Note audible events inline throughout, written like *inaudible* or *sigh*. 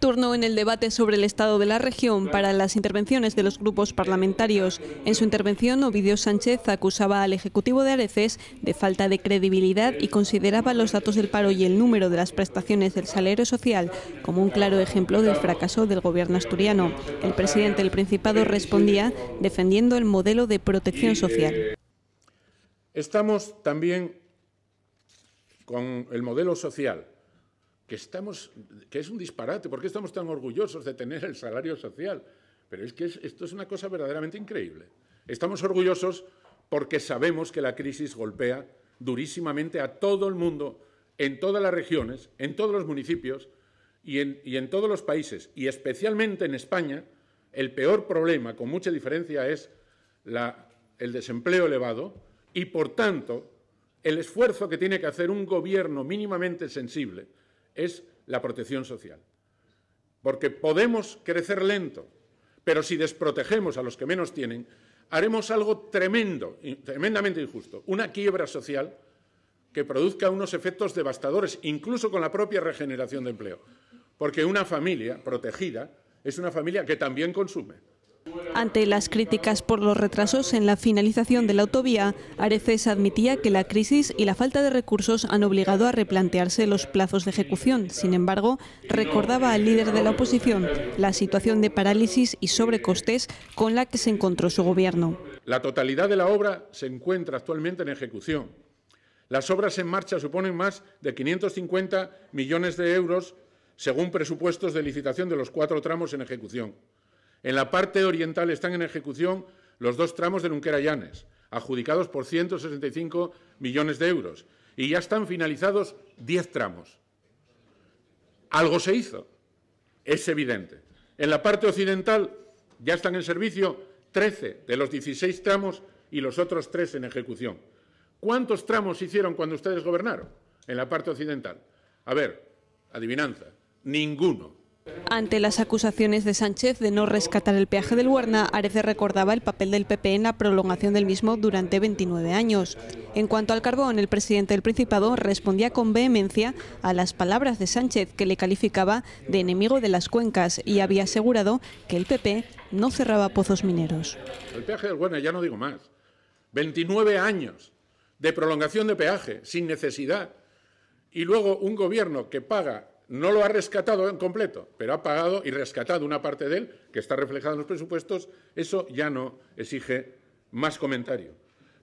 turno en el debate sobre el estado de la región para las intervenciones de los grupos parlamentarios. En su intervención, Ovidio Sánchez acusaba al Ejecutivo de Areces de falta de credibilidad y consideraba los datos del paro y el número de las prestaciones del salario social como un claro ejemplo del fracaso del gobierno asturiano. El presidente del Principado respondía defendiendo el modelo de protección social. Estamos también con el modelo social que, que es un disparate, ¿por qué estamos tan orgullosos de tener el salario social? Pero es que esto es una cosa verdaderamente increíble. Estamos orgullosos porque sabemos que la crisis golpea durísimamente a todo el mundo, en todas las regiones, en todos los municipios y en, todos los países, y especialmente en España, el peor problema, con mucha diferencia, es el desempleo elevado y, por tanto, el esfuerzo que tiene que hacer un gobierno mínimamente sensible es la protección social. Porque podemos crecer lento, pero si desprotegemos a los que menos tienen, haremos algo tremendo, tremendamente injusto, una quiebra social que produzca unos efectos devastadores, incluso con la propia regeneración de empleo. Porque una familia protegida es una familia que también consume ante las críticas por los retrasos en la finalización de la autovía, Areces admitía que la crisis y la falta de recursos han obligado a replantearse los plazos de ejecución. Sin embargo, recordaba al líder de la oposición la situación de parálisis y sobrecostes con la que se encontró su gobierno. La totalidad de la obra se encuentra actualmente en ejecución. Las obras en marcha suponen más de 550 millones de euros según presupuestos de licitación de los cuatro tramos en ejecución. En la parte oriental están en ejecución los dos tramos de Lunquera adjudicados por 165 millones de euros, y ya están finalizados 10 tramos. Algo se hizo, es evidente. En la parte occidental ya están en servicio 13 de los 16 tramos y los otros tres en ejecución. ¿Cuántos tramos hicieron cuando ustedes gobernaron en la parte occidental? A ver, adivinanza, ninguno. Ante las acusaciones de Sánchez de no rescatar el peaje del Huerna, Arece recordaba el papel del PP en la prolongación del mismo durante 29 años. En cuanto al carbón, el presidente del Principado respondía con vehemencia a las palabras de Sánchez, que le calificaba de enemigo de las cuencas y había asegurado que el PP no cerraba pozos mineros. El peaje del Guarna ya no digo más, 29 años de prolongación de peaje sin necesidad y luego un gobierno que paga no lo ha rescatado en completo, pero ha pagado y rescatado una parte de él que está reflejada en los presupuestos, eso ya no exige más comentario.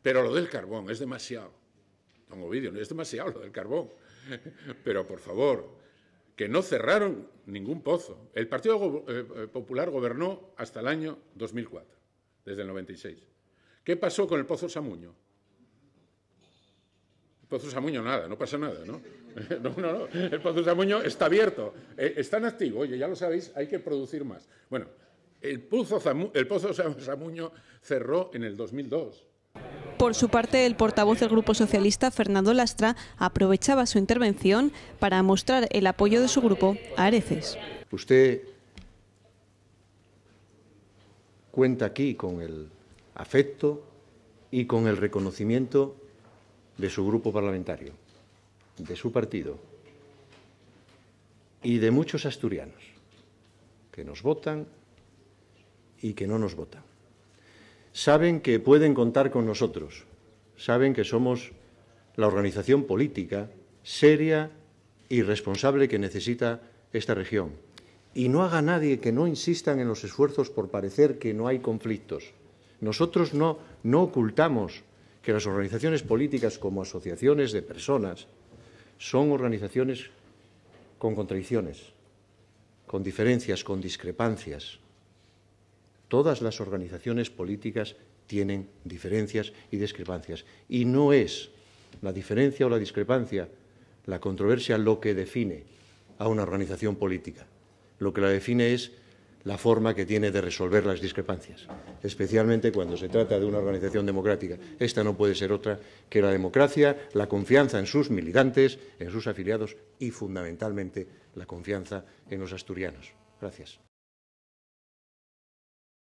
Pero lo del carbón es demasiado. Don Ovidio, es demasiado lo del carbón. *laughs* Pero por favor, que no cerraron ningún pozo. El Partido eh, eh, Popular gobernó hasta el año 2004, desde el 96. ¿Qué pasó con el pozo Samuño? Pozo Samuño nada, no pasa nada, ¿no? *laughs* No, no, no, el Pozo Samuño está abierto, eh, está en activo, oye, ya lo sabéis, hay que producir más. Bueno, el Pozo, el Pozo Samuño cerró en el 2002. Por su parte, el portavoz del Grupo Socialista, Fernando Lastra, aprovechaba su intervención para mostrar el apoyo de su grupo a Areces. Usted cuenta aquí con el afecto y con el reconocimiento de su grupo parlamentario, de su partido y de muchos asturianos que nos votan y que no nos votan. Saben que pueden contar con nosotros, saben que somos la organización política seria y responsable que necesita esta región. Y no haga nadie que no insistan en los esfuerzos por parecer que no hay conflictos. Nosotros no, no ocultamos que las organizaciones políticas como asociaciones de personas son organizaciones con contradicciones, con diferencias, con discrepancias. Todas las organizaciones políticas tienen diferencias y discrepancias. Y no es la diferencia o la discrepancia, la controversia, lo que define a una organización política. Lo que la define es la forma que tiene de resolver las discrepancias, especialmente cuando se trata de una organización democrática. Esta no puede ser otra que la democracia, la confianza en sus militantes, en sus afiliados y, fundamentalmente, la confianza en los asturianos. Gracias.